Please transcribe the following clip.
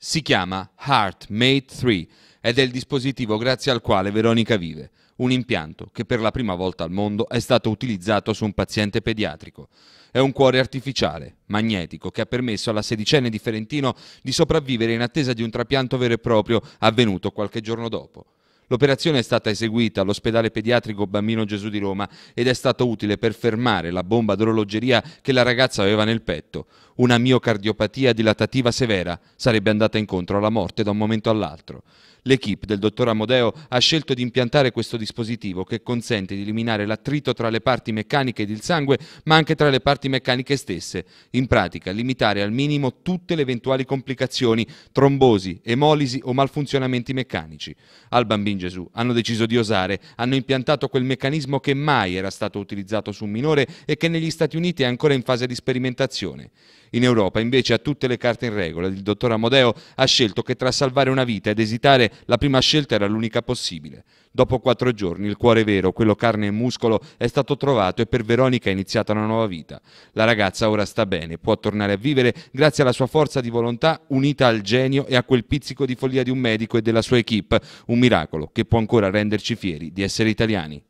Si chiama Heart Mate 3 ed è il dispositivo grazie al quale Veronica vive, un impianto che per la prima volta al mondo è stato utilizzato su un paziente pediatrico. È un cuore artificiale, magnetico, che ha permesso alla sedicenne di Ferentino di sopravvivere in attesa di un trapianto vero e proprio avvenuto qualche giorno dopo. L'operazione è stata eseguita all'ospedale pediatrico Bambino Gesù di Roma ed è stata utile per fermare la bomba d'orologeria che la ragazza aveva nel petto. Una miocardiopatia dilatativa severa sarebbe andata incontro alla morte da un momento all'altro. L'equipe del dottor Amodeo ha scelto di impiantare questo dispositivo che consente di eliminare l'attrito tra le parti meccaniche ed il sangue, ma anche tra le parti meccaniche stesse. In pratica, limitare al minimo tutte le eventuali complicazioni, trombosi, emolisi o malfunzionamenti meccanici. Al bambino Gesù, hanno deciso di osare, hanno impiantato quel meccanismo che mai era stato utilizzato su un minore e che negli Stati Uniti è ancora in fase di sperimentazione. In Europa invece ha tutte le carte in regola. Il dottor Amodeo ha scelto che tra salvare una vita ed esitare la prima scelta era l'unica possibile. Dopo quattro giorni il cuore vero, quello carne e muscolo, è stato trovato e per Veronica è iniziata una nuova vita. La ragazza ora sta bene, può tornare a vivere grazie alla sua forza di volontà unita al genio e a quel pizzico di follia di un medico e della sua equip, un miracolo che può ancora renderci fieri di essere italiani.